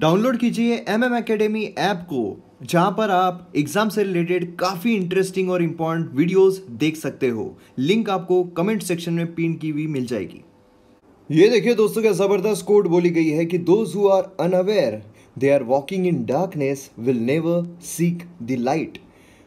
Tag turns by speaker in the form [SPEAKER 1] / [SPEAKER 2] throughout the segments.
[SPEAKER 1] download कीजिए M M academy app को जहां पर आप एग्जाम से रिलेटेड काफ़ी इंटरेस्टिंग और इंपॉर्टेंट वीडियोस देख सकते हो लिंक आपको कमेंट सेक्शन में पिन की हुई मिल जाएगी ये देखिए दोस्तों क्या ज़बरदस्त कोड बोली गई है कि those who are unaware they are walking in darkness will never seek the light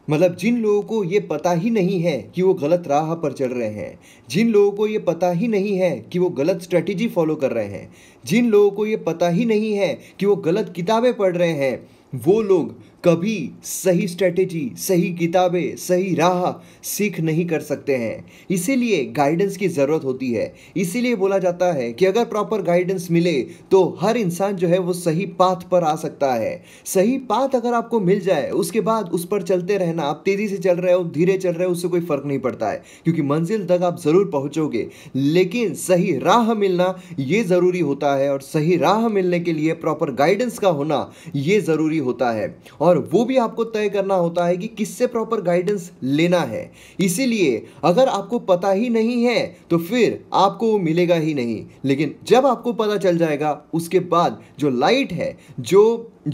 [SPEAKER 1] मतलब जिन लोगों को ये पता ही नहीं है कि वो गलत राह पर चल रहे हैं जिन लोगों को ये पता ही नहीं है कि वो गलत स्ट्रेटजी फॉलो कर रहे हैं जिन लोगों को ये पता ही नहीं है कि वो गलत किताबें पढ़ रहे हैं वो लोग कभी सही स्ट्रेटेजी सही किताबें सही राह सीख नहीं कर सकते हैं इसीलिए गाइडेंस की ज़रूरत होती है इसीलिए बोला जाता है कि अगर प्रॉपर गाइडेंस मिले तो हर इंसान जो है वो सही पाथ पर आ सकता है सही पाथ अगर आपको मिल जाए उसके बाद उस पर चलते रहना आप तेज़ी से चल रहे हो धीरे चल रहे हो उससे कोई फ़र्क नहीं पड़ता है क्योंकि मंजिल तक आप ज़रूर पहुँचोगे लेकिन सही राह मिलना ये ज़रूरी होता है और सही राह मिलने के लिए प्रॉपर गाइडेंस का होना ये ज़रूरी होता है और और वो भी आपको तय करना होता है कि किससे प्रॉपर गाइडेंस लेना है इसीलिए अगर आपको पता ही नहीं है तो फिर आपको वो मिलेगा ही नहीं लेकिन जब आपको पता चल जाएगा उसके बाद जो लाइट है जो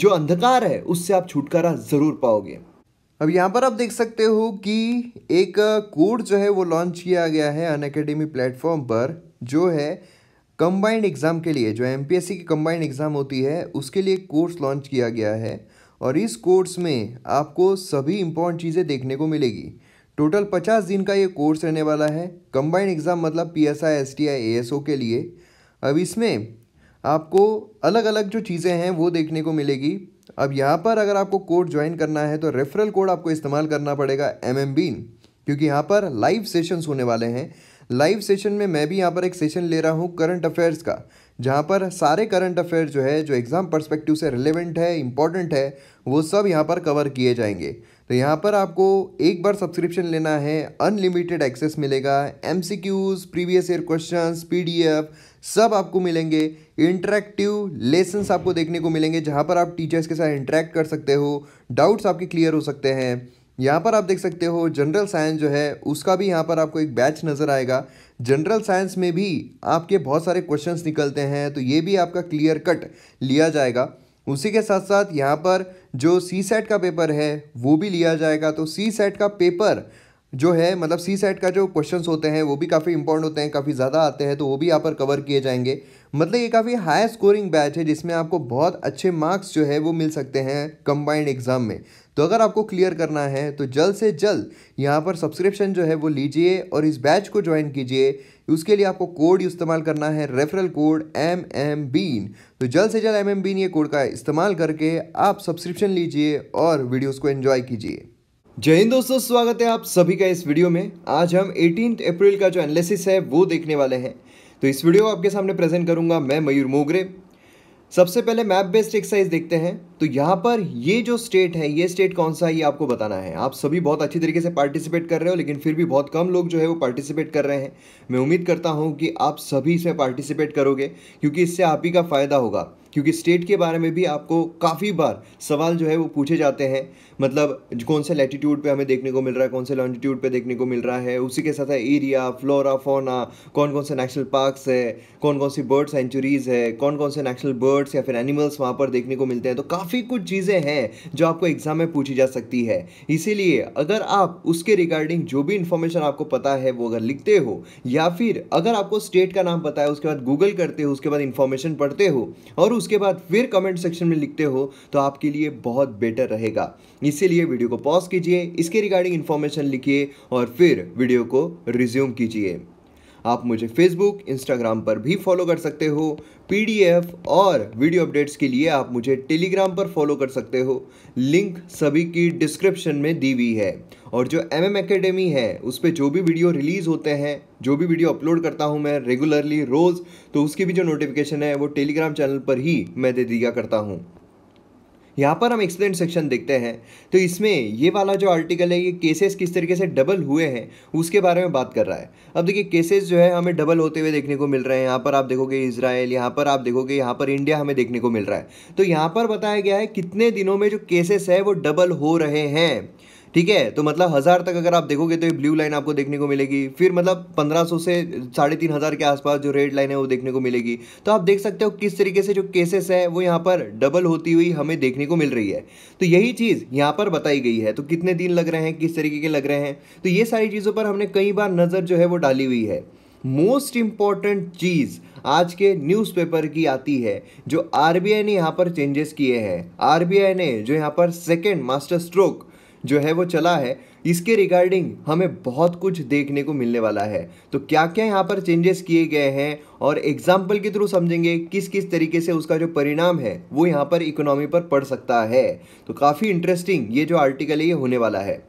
[SPEAKER 1] जो अंधकार है उससे आप छुटकारा ज़रूर पाओगे अब यहाँ पर आप देख सकते हो कि एक कोड जो है वो लॉन्च किया गया है अन अकेडमी प्लेटफॉर्म पर जो है कंबाइंड एग्ज़ाम के लिए जो एमपीएससी की कंबाइंड एग्ज़ाम होती है उसके लिए कोर्स लॉन्च किया गया है और इस कोर्स में आपको सभी इम्पोर्टेंट चीज़ें देखने को मिलेगी टोटल पचास दिन का ये कोर्स रहने वाला है कंबाइंड एग्ज़ाम मतलब P S I S T I A S O के लिए अब इसमें आपको अलग अलग जो चीज़ें हैं वो देखने को मिलेगी अब यहाँ पर अगर आपको कोर्स ज्वाइन करना है तो रेफरल कोड आपको इस्तेमाल करना पड़ेगा एम एम बीन क्योंकि यहाँ पर लाइव सेशंस होने वाले हैं लाइव सेशन में मैं भी यहाँ पर एक सेशन ले रहा हूँ करंट अफेयर्स का जहाँ पर सारे करंट अफेयर जो है जो एग्ज़ाम पर्सपेक्टिव से रिलेवेंट है इंपॉर्टेंट है वो सब यहाँ पर कवर किए जाएंगे तो यहाँ पर आपको एक बार सब्सक्रिप्शन लेना है अनलिमिटेड एक्सेस मिलेगा M C Qs previous year question P D F सब आपको मिलेंगे इंटरेक्टिव लेसन्स आपको देखने को मिलेंगे जहाँ पर आप टीचर्स के साथ इंटरेक्ट कर सकते हो डाउट्स आपके क्लियर हो सकते हैं यहाँ पर आप देख सकते हो जनरल साइंस जो है उसका भी यहाँ पर आपको एक बैच नज़र आएगा जनरल साइंस में भी आपके बहुत सारे क्वेश्चंस निकलते हैं तो ये भी आपका क्लियर कट लिया जाएगा उसी के साथ साथ यहाँ पर जो सी सेट का पेपर है वो भी लिया जाएगा तो सी सेट का पेपर जो है मतलब सी सेट का जो क्वेश्चंस होते हैं वो भी काफ़ी इंपॉर्टेंट होते हैं काफ़ी ज़्यादा आते हैं तो वो भी यहाँ पर कवर किए जाएंगे मतलब ये काफ़ी हाई स्कोरिंग बैच है जिसमें आपको बहुत अच्छे मार्क्स जो है वो मिल सकते हैं कंबाइंड एग्ज़ाम में तो अगर आपको क्लियर करना है तो जल्द से जल्द यहाँ पर सब्सक्रिप्शन जो है वो लीजिए और इस बैच को ज्वाइन कीजिए उसके लिए आपको कोड इस्तेमाल करना है referral code M M bean तो जल्द से जल्द एम एम बीन ये कोड का इस्तेमाल करके आप सब्सक्रिप्शन लीजिए और वीडियोस को एंजॉय कीजिए जय हिंद दोस्तों स्वागत है आप सभी का इस वीडियो में आज हम एटीन अप्रैल का जो एनालिसिस है वो देखने वाले हैं तो इस वीडियो को आपके सामने प्रेजेंट करूंगा मैं मयूर मोगरे सबसे पहले मैप बेस्ड एक्सरसाइज देखते हैं तो यहाँ पर ये जो स्टेट है ये स्टेट कौन सा है ये आपको बताना है आप सभी बहुत अच्छी तरीके से पार्टिसिपेट कर रहे हो लेकिन फिर भी बहुत कम लोग जो है वो पार्टिसिपेट कर रहे हैं मैं उम्मीद करता हूँ कि आप सभी इसमें पार्टिसिपेट करोगे क्योंकि इससे आप ही का फ़ायदा होगा क्योंकि स्टेट के बारे में भी आपको काफ़ी बार सवाल जो है वो पूछे जाते हैं मतलब कौन से लेटीट्यूड पे हमें देखने को मिल रहा है कौन से लॉन्टीट्यूड पे देखने को मिल रहा है उसी के साथ है एरिया फ्लोरा फोना कौन कौन से नेशनल पार्क्स है कौन कौन सी बर्ड सेंचुरीज़ है कौन कौन से नेशनल बर्ड्स या फिर एनिमल्स वहाँ पर देखने को मिलते हैं तो काफ़ी कुछ चीज़ें हैं जो आपको एग्ज़ाम में पूछी जा सकती है इसीलिए अगर आप उसके रिगार्डिंग जो भी इन्फॉर्मेशन आपको पता है वो अगर लिखते हो या फिर अगर आपको स्टेट का नाम पता है उसके बाद गूगल करते हो उसके बाद इन्फॉर्मेशन पढ़ते हो और उसके बाद फिर कमेंट सेक्शन में लिखते हो तो आपके लिए बहुत बेटर रहेगा इसीलिए वीडियो को पॉज कीजिए इसके रिगार्डिंग इन्फॉर्मेशन लिखिए और फिर वीडियो को रिज्यूम कीजिए आप मुझे फेसबुक इंस्टाग्राम पर भी फॉलो कर सकते हो पीडीएफ और वीडियो अपडेट्स के लिए आप मुझे टेलीग्राम पर फॉलो कर सकते हो लिंक सभी की डिस्क्रिप्शन में दी हुई है और जो एम एम अकेडमी है उस पर जो भी वीडियो रिलीज़ होते हैं जो भी वीडियो अपलोड करता हूँ मैं रेगुलरली रोज़ तो उसकी भी जो नोटिफिकेशन है वो टेलीग्राम चैनल पर ही मैं दे दिया करता हूँ यहाँ पर हम एक्सप्लेन सेक्शन देखते हैं तो इसमें ये वाला जो आर्टिकल है ये केसेस किस तरीके से डबल हुए हैं उसके बारे में बात कर रहा है अब देखिए केसेस जो है हमें डबल होते हुए देखने को मिल रहे हैं यहाँ पर आप देखोगे इसराइल यहाँ पर आप देखोगे यहाँ पर इंडिया हमें देखने को मिल रहा है तो यहाँ पर बताया गया है कितने दिनों में जो केसेस है वो डबल हो रहे हैं ठीक है तो मतलब हज़ार तक अगर आप देखोगे तो ये ब्लू लाइन आपको देखने को मिलेगी फिर मतलब पंद्रह सौ से साढ़े तीन हज़ार के आसपास जो रेड लाइन है वो देखने को मिलेगी तो आप देख सकते हो किस तरीके से जो केसेस है वो यहाँ पर डबल होती हुई हमें देखने को मिल रही है तो यही चीज़ यहाँ पर बताई गई है तो कितने दिन लग रहे हैं किस तरीके के लग रहे हैं तो ये सारी चीज़ों पर हमने कई बार नज़र जो है वो डाली हुई है मोस्ट इम्पॉर्टेंट चीज़ आज के न्यूज़पेपर की आती है जो आरबीआई ने यहाँ पर चेंजेस किए हैं आरबीआई ने जो यहाँ पर सेकेंड मास्टर स्ट्रोक जो है वो चला है इसके रिगार्डिंग हमें बहुत कुछ देखने को मिलने वाला है तो क्या क्या यहाँ पर चेंजेस किए गए हैं और एग्जाम्पल के थ्रू समझेंगे किस किस तरीके से उसका जो परिणाम है वो यहाँ पर इकोनॉमी पर पड़ सकता है तो काफ़ी इंटरेस्टिंग ये जो आर्टिकल है ये होने वाला है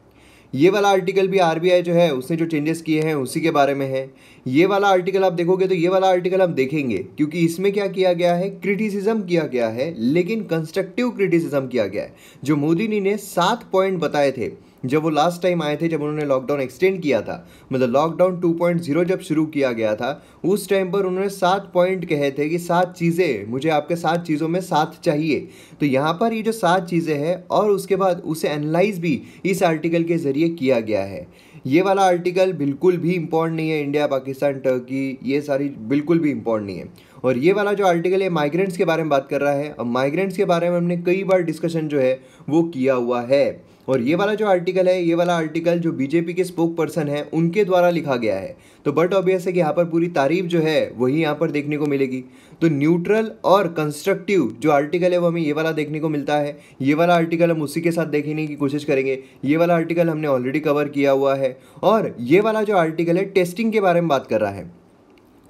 [SPEAKER 1] ये वाला आर्टिकल भी आरबीआई जो है उसने जो चेंजेस किए हैं उसी के बारे में है ये वाला आर्टिकल आप देखोगे तो ये वाला आर्टिकल हम देखेंगे क्योंकि इसमें क्या किया गया है क्रिटिसिज्म किया गया है लेकिन कंस्ट्रक्टिव क्रिटिसिज्म किया गया है जो मोदी जी ने सात पॉइंट बताए थे जब वो लास्ट टाइम आए थे जब उन्होंने लॉकडाउन एक्सटेंड किया था मतलब लॉकडाउन 2.0 जब शुरू किया गया था उस टाइम पर उन्होंने सात पॉइंट कहे थे कि सात चीज़ें मुझे आपके सात चीज़ों में साथ चाहिए तो यहाँ पर ये जो सात चीज़ें हैं और उसके बाद उसे एनालाइज भी इस आर्टिकल के ज़रिए किया गया है ये वाला आर्टिकल बिल्कुल भी इम्पोर्ट नहीं है इंडिया पाकिस्तान टर्की ये सारी बिल्कुल भी इम्पोर्ट नहीं है और ये वाला जो आर्टिकल है माइग्रेंट्स के बारे में बात कर रहा है और माइग्रेंट्स के बारे में हमने कई बार डिस्कशन जो है वो किया हुआ है और ये वाला जो आर्टिकल है ये वाला आर्टिकल जो बीजेपी के स्पोक पर्सन है उनके द्वारा लिखा गया है तो बट ऑबियस है कि यहाँ पर पूरी तारीफ जो है वही यहाँ पर देखने को मिलेगी तो न्यूट्रल और कंस्ट्रक्टिव जो आर्टिकल है वो हमें ये वाला देखने को मिलता है ये वाला आर्टिकल हम उसी के साथ देखने की कोशिश करेंगे ये वाला आर्टिकल हमने ऑलरेडी कवर किया हुआ है और ये वाला जो आर्टिकल है टेस्टिंग के बारे में बात कर रहा है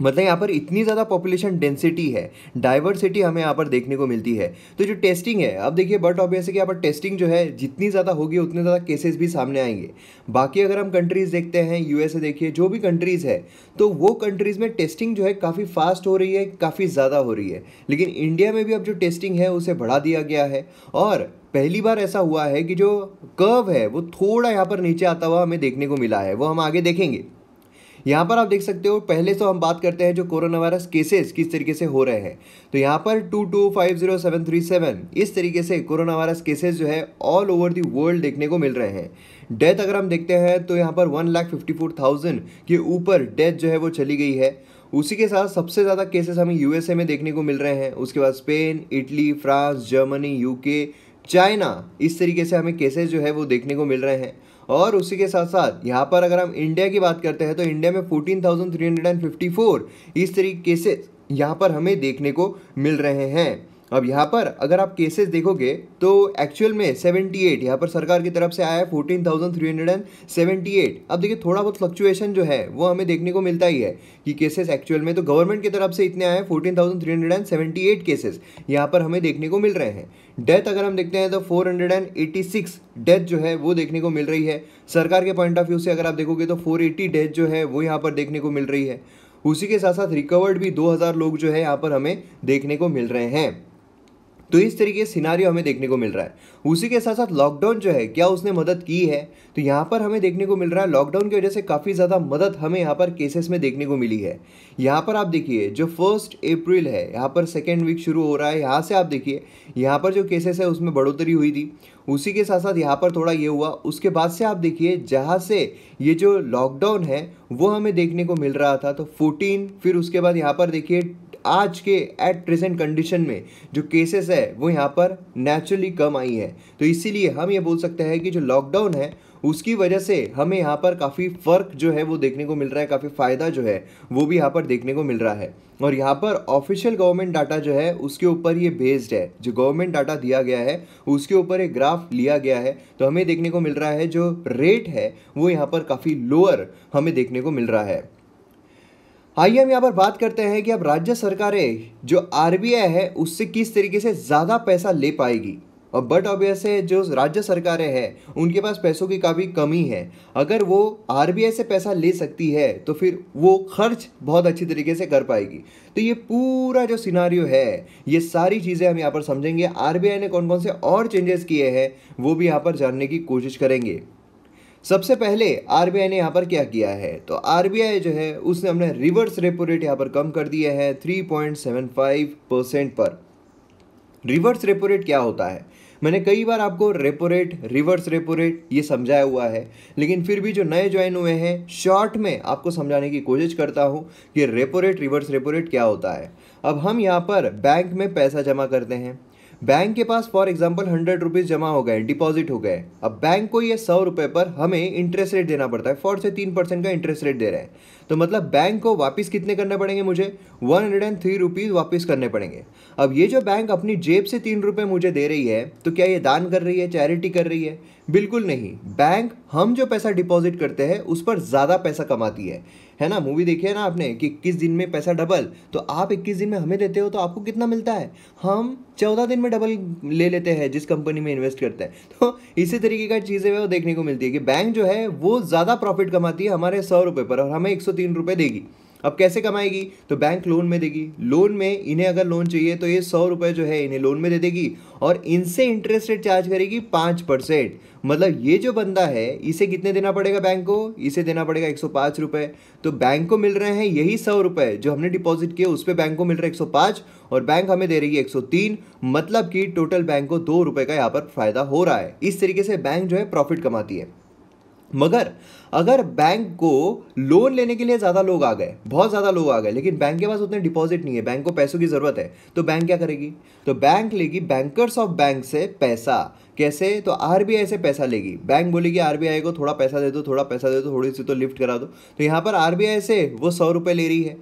[SPEAKER 1] मतलब यहाँ पर इतनी ज़्यादा पॉपुलेशन डेंसिटी है डाइवर्सिटी हमें यहाँ पर देखने को मिलती है तो जो टेस्टिंग है अब देखिए बट ऑब्वियस है कि यहाँ पर टेस्टिंग जो है जितनी ज़्यादा होगी उतने ज़्यादा केसेस भी सामने आएंगे बाकी अगर हम कंट्रीज़ देखते हैं यूएसए देखिए जो भी कंट्रीज़ है तो वो कंट्रीज़ में टेस्टिंग जो है काफ़ी फास्ट हो रही है काफ़ी ज़्यादा हो रही है लेकिन इंडिया में भी अब जो टेस्टिंग है उसे बढ़ा दिया गया है और पहली बार ऐसा हुआ है कि जो कर्व है वो थोड़ा यहाँ पर नीचे आता हुआ हमें देखने को मिला है वो हम आगे देखेंगे यहाँ पर आप देख सकते हो पहले से तो हम बात करते हैं जो कोरोना वायरस केसेस किस तरीके से हो रहे हैं तो यहाँ पर two two five zero seven three seven इस तरीके से कोरोना वायरस केसेस जो है ऑल ओवर दी वर्ल्ड देखने को मिल रहे हैं डेथ अगर हम देखते हैं तो यहाँ पर one lakh fifty four thousand के ऊपर डेथ जो है वो चली गई है उसी के साथ सबसे ज़्यादा केसेस हमें यूएसए में देखने को मिल रहे हैं उसके बाद Spain Italy France Germany U China इस तरीके से हमें केसेस जो है वो देखने को मिल रहे हैं और उसी के साथ साथ यहाँ पर अगर हम इंडिया की बात करते हैं तो इंडिया में fourteen thousand three hundred and fifty four इस तरीके से यहाँ पर हमें देखने को मिल रहे हैं अब यहाँ पर अगर आप केसेस देखोगे तो एक्चुअल में 78 एट यहाँ पर सरकार की तरफ से आया है fourteen thousand three hundred and seventy eight अब देखिए थोड़ा बहुत फ्लक्चुएशन जो है वो हमें देखने को मिलता ही है कि केसेस एक्चुअल में तो गवर्नमेंट की तरफ से इतने आए हैं fourteen thousand three hundred and seventy eight cases यहाँ पर हमें देखने को मिल रहे हैं डेथ अगर हम देखते हैं तो four hundred and eighty six death जो है वो देखने को मिल रही है सरकार के पॉइंट ऑफ व्यू से अगर आप देखोगे तो फोर एटी डेथ जो है वो यहाँ पर देखने को मिल रही है उसी के साथ साथ रिकवर्ड भी 2000 लोग जो है यहाँ पर हमें देखने को मिल रहे हैं तो इस तरीके सिनारियो हमें देखने को मिल रहा है उसी के साथ साथ लॉकडाउन जो है क्या उसने मदद की है तो यहाँ पर हमें देखने को मिल रहा है लॉकडाउन की वजह से काफ़ी ज़्यादा मदद हमें यहाँ पर केसेस में देखने को मिली है यहाँ पर आप देखिए जो फर्स्ट अप्रैल है यहाँ पर सेकेंड वीक शुरू हो रहा है यहाँ से आप देखिए यहाँ पर जो केसेस है उसमें बढ़ोतरी हुई थी उसी के साथ साथ यहाँ पर थोड़ा ये हुआ उसके बाद से आप देखिए जहाँ से ये जो लॉकडाउन है वो हमें देखने को मिल रहा था तो 14 फिर उसके बाद यहाँ पर देखिए आज के एट प्रेजेंट कंडीशन में जो केसेस है वो यहाँ पर नेचुरली कम आई है तो इसीलिए हम ये बोल सकते हैं कि जो लॉकडाउन है उसकी वजह से हमें यहाँ पर काफ़ी फ़र्क जो है वो देखने को मिल रहा है काफ़ी फ़ायदा जो है वो भी यहाँ पर देखने को मिल रहा है और यहाँ पर ऑफिशियल गवर्नमेंट डाटा जो है उसके ऊपर ये बेस्ड है जो गवर्नमेंट डाटा दिया गया है उसके ऊपर एक ग्राफ लिया गया है तो हमें देखने को मिल रहा है जो रेट है वो यहाँ पर काफ़ी लोअर हमें देखने को मिल रहा है आइए हम यहाँ पर बात करते हैं कि अब राज्य सरकारें जो आर है उससे किस तरीके से ज़्यादा पैसा ले पाएगी और बट ऑबियस है जो राज्य सरकारें हैं उनके पास पैसों की काफ़ी कमी है अगर वो आर से पैसा ले सकती है तो फिर वो खर्च बहुत अच्छी तरीके से कर पाएगी तो ये पूरा जो सिनारियो है ये सारी चीज़ें हम यहाँ पर समझेंगे आर ने कौन कौन से और चेंजेस किए हैं वो भी यहाँ पर जानने की कोशिश करेंगे सबसे पहले आरबीआई ने यहाँ पर क्या किया है तो आरबीआई जो है उसने हमने रिवर्स रेपो रेट यहाँ पर कम कर दिया है 3.75 परसेंट पर रिवर्स रेपो रेट क्या होता है मैंने कई बार आपको repo rate reverse repo rate ये समझाया हुआ है लेकिन फिर भी जो नए ज्वाइन हुए हैं शॉर्ट में आपको समझाने की कोशिश करता हूँ कि repo rate reverse repo rate क्या होता है अब हम यहाँ पर बैंक में पैसा जमा करते हैं बैंक के पास फॉर एग्जाम्पल हंड्रेड रुपीज़ जमा हो गए डिपॉजिट हो गए अब बैंक को ये सौ रुपये पर हमें इंटरेस्ट रेट देना पड़ता है फोर से तीन परसेंट का इंटरेस्ट रेट दे रहा है तो मतलब बैंक को वापस कितने करने पड़ेंगे मुझे one hundred and three rupees वापिस करने पड़ेंगे अब ये जो बैंक अपनी जेब से तीन रुपये मुझे दे रही है तो क्या ये दान कर रही है चैरिटी कर रही है बिल्कुल नहीं बैंक हम जो पैसा डिपॉजिट करते हैं उस पर ज़्यादा पैसा कमाती है है ना मूवी देखी है ना आपने कि इक्कीस दिन में पैसा डबल तो आप इक्कीस दिन में हमें देते हो तो आपको कितना मिलता है हम चौदह दिन में डबल ले लेते हैं जिस कंपनी में इन्वेस्ट करते हैं तो इसी तरीके का चीज़ें वो देखने को मिलती है कि बैंक जो है वो ज़्यादा प्रॉफिट कमाती है हमारे सौ रुपये पर और हमें एक सौ तीन रुपये देगी अब कैसे कमाएगी तो बैंक लोन में देगी लोन में इन्हें अगर लोन चाहिए तो ये सौ रुपये जो है इन्हें लोन में दे देगी और इनसे इंटरेस्ट रेट चार्ज करेगी पाँच परसेंट मतलब ये जो बंदा है इसे कितने देना पड़ेगा बैंक को इसे देना पड़ेगा एक सौ पाँच रुपये तो बैंक को मिल रहे हैं यही सौ रुपये जो हमने डिपॉजिट किए उस पर बैंक को मिल रहा है एक सौ पाँच और बैंक हमें दे रही है एक सौ तीन मतलब कि टोटल बैंक को दो रुपये का यहाँ पर फायदा हो रहा है इस तरीके से बैंक जो है प्रॉफिट कमाती है मगर अगर बैंक को लोन लेने के लिए ज़्यादा लोग आ गए बहुत ज़्यादा लोग आ गए लेकिन बैंक के पास उतने डिपॉजिट नहीं है बैंक को पैसों की ज़रूरत है तो बैंक क्या करेगी तो बैंक लेगी बैंकर्स ऑफ बैंक से पैसा कैसे तो आरबीआई से पैसा लेगी बैंक बोलेगी आरबीआई को थोड़ा पैसा दे दो थोड़ा पैसा दे दो थोड़ी सी तो लिफ्ट करा दो तो यहाँ पर आरबीआई से वो सौ रुपए ले रही है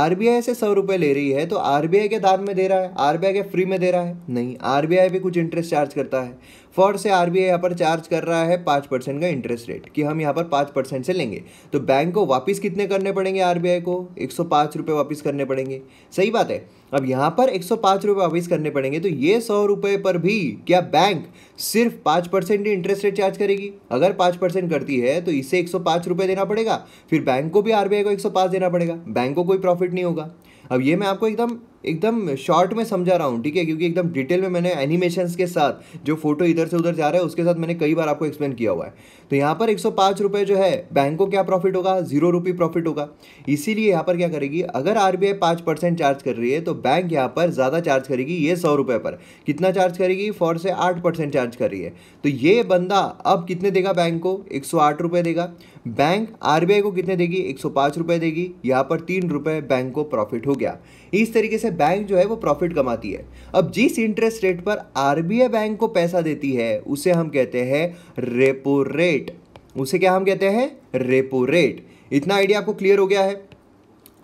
[SPEAKER 1] आरबीआई से सौ रुपए ले रही है तो आरबीआई के दाम में दे रहा है आरबीआई के फ्री में दे रहा है नहीं आरबीआई भी कुछ इंटरेस्ट चार्ज करता है फॉर से आर यहाँ पर चार्ज कर रहा है पाँच परसेंट का इंटरेस्ट रेट कि हम यहाँ पर पाँच परसेंट से लेंगे तो बैंक को वापस कितने करने पड़ेंगे आर को एक सौ वापस करने पड़ेंगे सही बात है अब यहाँ पर एक सौ वापस करने पड़ेंगे तो ये सौ रुपये पर भी क्या बैंक सिर्फ पाँच परसेंट इंटरेस्ट रेट चार्ज करेगी अगर पाँच परसेंट करती है तो इसे एक सौ देना पड़ेगा फिर बैंक को भी आर को एक सौ देना पड़ेगा बैंक को कोई प्रॉफिट नहीं होगा अब ये मैं आपको एकदम एकदम शॉर्ट में समझा रहा हूँ ठीक है क्योंकि एकदम डिटेल में मैंने एनिमेशन के साथ जो फोटो इधर से उधर जा रहा है उसके साथ मैंने कई बार आपको एक्सप्लेन किया हुआ है तो यहाँ पर एक रुपए जो है बैंक को क्या प्रॉफिट होगा जीरो रुपये प्रॉफिट होगा इसीलिए यहाँ पर क्या करेगी अगर आर बी चार्ज कर रही है तो बैंक यहाँ पर ज़्यादा चार्ज करेगी ये सौ रुपये पर कितना चार्ज करेगी फोर से आठ परसेंट चार्ज कर रही है तो ये बंदा अब कितने देगा बैंक को एक सौ आठ रुपये देगा बैंक आर को कितने देगी एक सौ पांच रुपये देगी यहाँ पर तीन रुपये बैंक को प्रॉफिट हो गया इस तरीके से बैंक जो है वो प्रॉफिट कमाती है अब जिस इंटरेस्ट रेट पर आरबीआई बैंक को पैसा देती है उसे हम कहते हैं रेपो रेट उसे क्या हम कहते हैं रेपो रेट इतना आइडिया आपको क्लियर हो गया है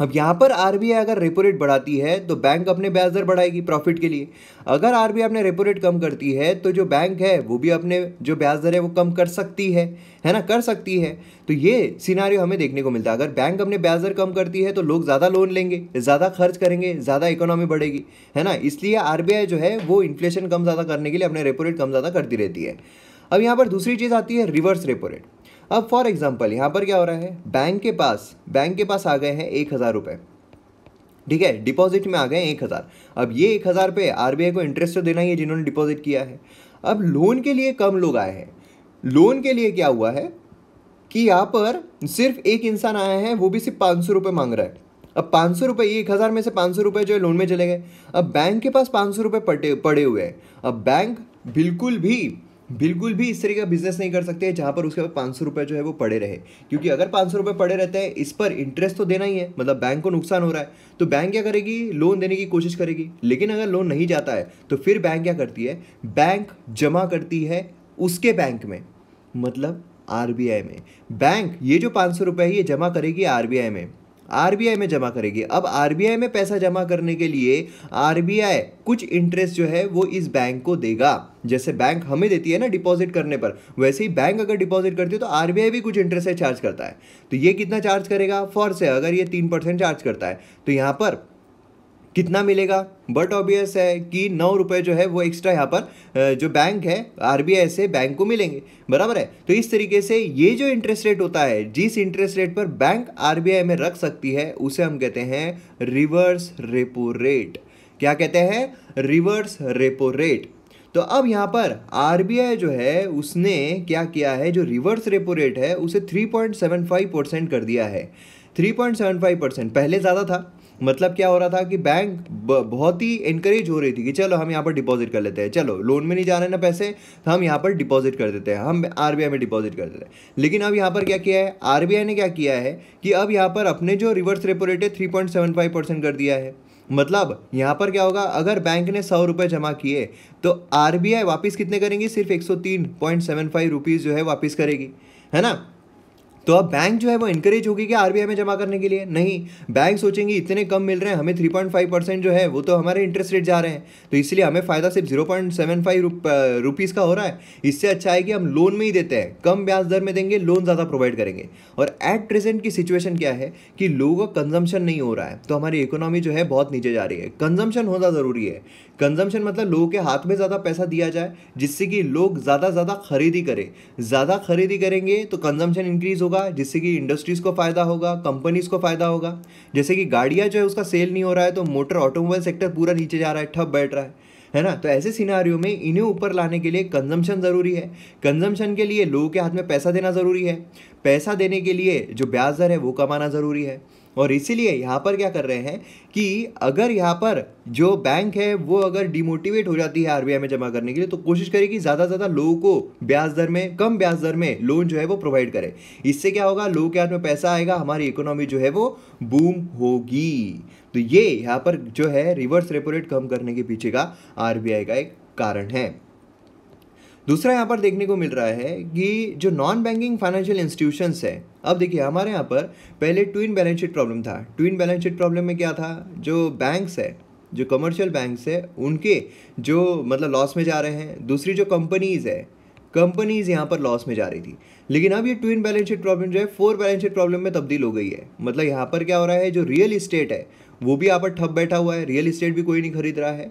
[SPEAKER 1] अब यहाँ पर आरबीआई अगर रेपो रेट बढ़ाती है तो बैंक अपने ब्याज दर बढ़ाएगी प्रॉफिट के लिए अगर आरबीआई अपने रेपो रेट कम करती है तो जो बैंक है वो भी अपने जो ब्याज दर है वो कम कर सकती है है ना कर सकती है तो ये सिनारियो हमें देखने को मिलता है अगर बैंक अपने ब्याज दर कम करती है तो लोग ज़्यादा लोन लेंगे ज़्यादा खर्च करेंगे ज़्यादा इकोनॉमी बढ़ेगी है ना इसलिए आर जो है वो इन्फ्लेशन कम ज़्यादा करने के लिए अपने रेपो रेट कम ज़्यादा करती रहती है अब यहाँ पर दूसरी चीज़ आती है रिवर्स रेपो रेट अब फॉर एग्जाम्पल यहाँ पर क्या हो रहा है बैंक के पास बैंक के पास आ गए हैं एक हज़ार रुपये ठीक है डिपॉजिट में आ गए एक हज़ार अब ये एक हज़ार पे आरबीआई को इंटरेस्ट तो देना ही है जिन्होंने डिपॉजिट किया है अब लोन के लिए कम लोग आए हैं लोन के लिए क्या हुआ है कि यहाँ पर सिर्फ एक इंसान आया है वो भी सिर्फ पाँच सौ रुपये मांग रहा है अब पाँच सौ रुपये एक हज़ार में से पाँच सौ रुपये जो है लोन में चले गए अब बैंक के पास पाँच सौ रुपये पड़े हुए हैं अब बैंक बिल्कुल भी बिल्कुल भी इस तरीके का बिजनेस नहीं कर सकते जहाँ पर उसके पाँच सौ रुपये जो है वो पड़े रहे क्योंकि अगर पाँच सौ रुपये पड़े रहते हैं इस पर इंटरेस्ट तो देना ही है मतलब बैंक को नुकसान हो रहा है तो बैंक क्या करेगी लोन देने की कोशिश करेगी लेकिन अगर लोन नहीं जाता है तो फिर बैंक क्या करती है बैंक जमा करती है उसके बैंक में मतलब आर में बैंक ये जो पाँच सौ रुपये है ये जमा करेगी आर में आरबीआई में जमा करेगी अब आरबीआई में पैसा जमा करने के लिए आरबीआई कुछ इंटरेस्ट जो है वो इस बैंक को देगा जैसे बैंक हमें देती है ना डिपॉजिट करने पर वैसे ही बैंक अगर डिपॉजिट करती है तो आरबीआई भी कुछ इंटरेस्ट चार्ज करता है तो ये कितना चार्ज करेगा फॉर से अगर ये तीन परसेंट चार्ज करता है तो यहाँ पर कितना मिलेगा बट ऑबियस है कि नौ रुपये जो है वो एक्स्ट्रा यहाँ पर जो बैंक है आई से बैंक को मिलेंगे बराबर है तो इस तरीके से ये जो इंटरेस्ट रेट होता है जिस इंटरेस्ट रेट पर बैंक आई में रख सकती है उसे हम कहते हैं रिवर्स रेपो रेट क्या कहते हैं रिवर्स रेपो रेट तो अब यहाँ पर आई जो है उसने क्या किया है जो रिवर्स रेपो रेट है उसे 3.75 परसेंट कर दिया है 3.75 परसेंट पहले ज़्यादा था मतलब क्या हो रहा था कि बैंक बहुत ही इंकरेज हो रही थी कि चलो हम यहाँ पर डिपॉजिट कर लेते हैं चलो लोन में नहीं जा रहे ना पैसे तो हम यहाँ पर डिपॉजिट कर देते हैं हम आर में डिपॉजिट कर देते हैं लेकिन अब यहाँ पर क्या किया है आर ने क्या किया है कि अब यहाँ पर अपने जो रिवर्स रेपो रेट है थ्री कर दिया है मतलब यहाँ पर क्या होगा अगर बैंक ने सौ रुपये जमा किए तो आर वापस कितने करेंगी सिर्फ एक सौ जो है वापस करेगी है ना तो अब बैंक जो है वो इनकरेज होगी क्या आरबीआई में जमा करने के लिए नहीं बैंक सोचेंगे इतने कम मिल रहे हैं हमें थ्री पॉइंट फाइव परसेंट जो है वो तो हमारे इंटरेस्ट रेट जा रहे हैं तो इसलिए हमें फ़ायदा सिर्फ zero point seven five rupees का हो रहा है इससे अच्छा है कि हम लोन में ही देते हैं कम ब्याज दर में देंगे लोन ज़्यादा प्रोवाइड करेंगे और एट प्रेजेंट की सिचुएशन क्या है कि लोगों का कंजम्पशन नहीं हो रहा है तो हमारी इकोनॉमी जो है बहुत नीचे जा रही है कंजम्पशन होना ज़रूरी है कंजम्पशन मतलब लोगों के हाथ में ज़्यादा पैसा दिया जाए जिससे कि लोग ज़्यादा ज़्यादा खरीदी करें ज़्यादा खरीदी करेंगे तो कंजम्पशन इंक्रीज़ होगा जिससे कि इंडस्ट्रीज़ को फ़ायदा होगा कंपनीज़ को फ़ायदा होगा जैसे कि गाड़ियाँ जो है उसका सेल नहीं हो रहा है तो मोटर ऑटोमोबाइल सेक्टर पूरा नीचे जा रहा है ठप बैठ रहा है है ना तो ऐसे सिनारियों में इन्हें ऊपर लाने के लिए कंजम्पशन ज़रूरी है कंजम्पशन के लिए लोगों के हाथ में पैसा देना ज़रूरी है पैसा देने के लिए जो ब्याज दर है वो कमाना ज़रूरी है और इसीलिए यहाँ पर क्या कर रहे हैं कि अगर यहाँ पर जो बैंक है वो अगर डिमोटिवेट हो जाती है आरबीआई में जमा करने के लिए तो कोशिश करें कि ज़्यादा से ज़्यादा लोगों को ब्याज दर में कम ब्याज दर में लोन जो है वो प्रोवाइड करें इससे क्या होगा लोगों के हाथ में पैसा आएगा हमारी इकोनॉमी जो है वो बूम होगी तो ये यहाँ पर जो है रिवर्स रेपो रेट कम करने के पीछे का आरबीआई का एक कारण है दूसरा यहाँ पर देखने को मिल रहा है कि जो नॉन बैंकिंग फाइनेंशियल इंस्टीट्यूशंस है अब देखिए हमारे यहाँ पर पहले ट्विन बैलेंस शीट प्रॉब्लम था ट्विन बैलेंस शीट प्रॉब्लम में क्या था जो बैंक्स है जो कमर्शियल बैंक्स है उनके जो मतलब लॉस में जा रहे हैं दूसरी जो कंपनीज़ है कंपनीज़ यहाँ पर लॉस में जा रही थी लेकिन अब ये ट्विन बैलेंस शीट प्रॉब्लम जो है फोर बैलेंस शीट प्रॉब्लम में तब्दील हो गई है मतलब यहाँ पर क्या हो रहा है जो रियल इस्टेट है वो भी यहाँ पर ठप बैठा हुआ है रियल इस्टेट भी कोई नहीं खरीद रहा है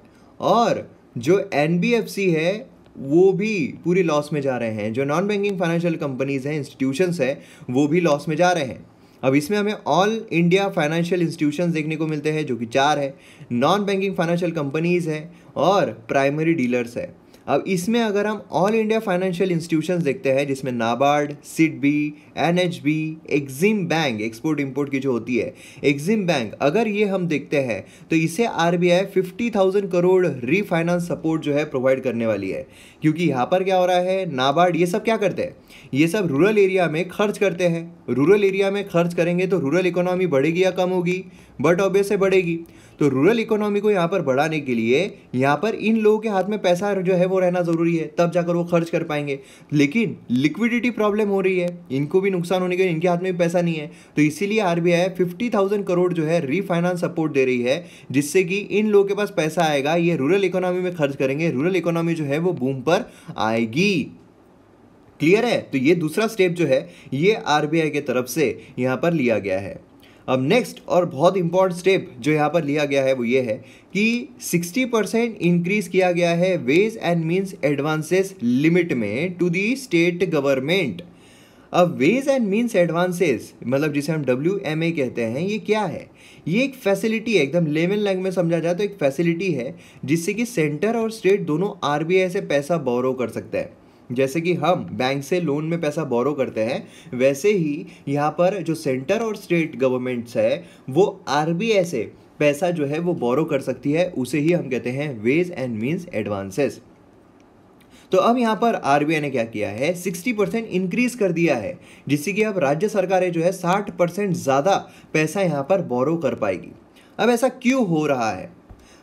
[SPEAKER 1] और जो एन है वो भी पूरे लॉस में जा रहे हैं जो नॉन बैंकिंग फाइनेंशियल कंपनीज़ हैं इंस्टीट्यूशंस हैं वो भी लॉस में जा रहे हैं अब इसमें हमें ऑल इंडिया फाइनेंशियल इंस्टीट्यूशंस देखने को मिलते हैं जो कि चार है नॉन बैंकिंग फाइनेंशियल कंपनीज़ हैं और प्राइमरी डीलर्स है अब इसमें अगर हम ऑल इंडिया फाइनेंशियल इंस्टीट्यूशंस देखते हैं जिसमें NABARD SIDBI N H B Exim bank export import की जो होती है एग्जिम बैंक अगर ये हम देखते हैं तो इसे R B I fifty thousand crore refinance support जो है प्रोवाइड करने वाली है क्योंकि यहाँ पर क्या हो रहा है नाबार्ड ये सब क्या करते हैं ये सब रूरल एरिया में खर्च करते हैं रूरल एरिया में खर्च करेंगे तो रूरल इकोनॉमी बढ़ेगी या कम होगी बट ऑब्वियस बढ़ेगी तो रूरल इकोनॉमी को यहाँ पर बढ़ाने के लिए यहाँ पर इन लोगों के हाथ में पैसा जो है वो रहना ज़रूरी है तब जाकर वो खर्च कर पाएंगे लेकिन लिक्विडिटी प्रॉब्लम हो रही है इनको भी नुकसान होने के इनके हाथ में भी पैसा नहीं है तो इसीलिए R B fifty thousand crore जो है रीफाइनेंस सपोर्ट दे रही है जिससे कि इन लोगों के पास पैसा आएगा ये रूरल इकोनॉमी में खर्च करेंगे रूरल इकोनॉमी जो है वो बूम पर आएगी क्लियर है तो ये दूसरा स्टेप जो है ये आरबीआई के तरफ से यहाँ पर लिया गया है अब नेक्स्ट और बहुत इंपॉर्टेंट स्टेप जो यहाँ पर लिया गया है वो ये है कि 60 परसेंट इंक्रीज किया गया है ways and means advances limit में टू दी स्टेट गवर्नमेंट अब वेज एंड मीन्स एडवांसेस मतलब जिसे हम डब्ल्यू एम ए कहते हैं ये क्या है ये एक फैसिलिटी है एकदम लेवन लैंग में समझा जाए तो एक फैसिलिटी है जिससे कि सेंटर और स्टेट दोनों आर बी आई से पैसा बोरो कर सकता है जैसे कि हम बैंक से लोन में पैसा बोरो करते हैं वैसे ही यहाँ पर जो सेंटर और स्टेट गवर्नमेंट्स है वो आर से पैसा जो है वो बोरो कर सकती है उसे ही हम कहते हैं वेज एंड मीन्स एडवांसेस तो अब यहाँ पर आर ने क्या किया है 60 परसेंट इंक्रीज कर दिया है जिससे कि अब राज्य सरकारें जो है 60 परसेंट ज़्यादा पैसा यहाँ पर बोरो कर पाएगी अब ऐसा क्यों हो रहा है